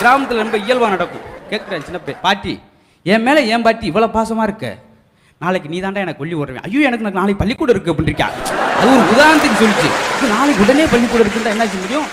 கிராமத்தில் ரொம்ப இயல்பாக நடக்கும் கேட்குறேன் சின்ன பே பாட்டி என் மேலே என் பாட்டி இவ்வளோ பாசமாக இருக்க நாளைக்கு நீ தாண்டா எனக்கு கொல்லி விடுறேன் ஐயோ எனக்கு நாளைக்கு பள்ளிக்கூடம் இருக்குது அப்படின்னு இருக்கா அது ஒரு உதாரணத்துக்கு சொல்லிச்சு நாளைக்கு உடனே பள்ளிக்கூடம் இருக்குன்னு என்ன செய்ய முடியும்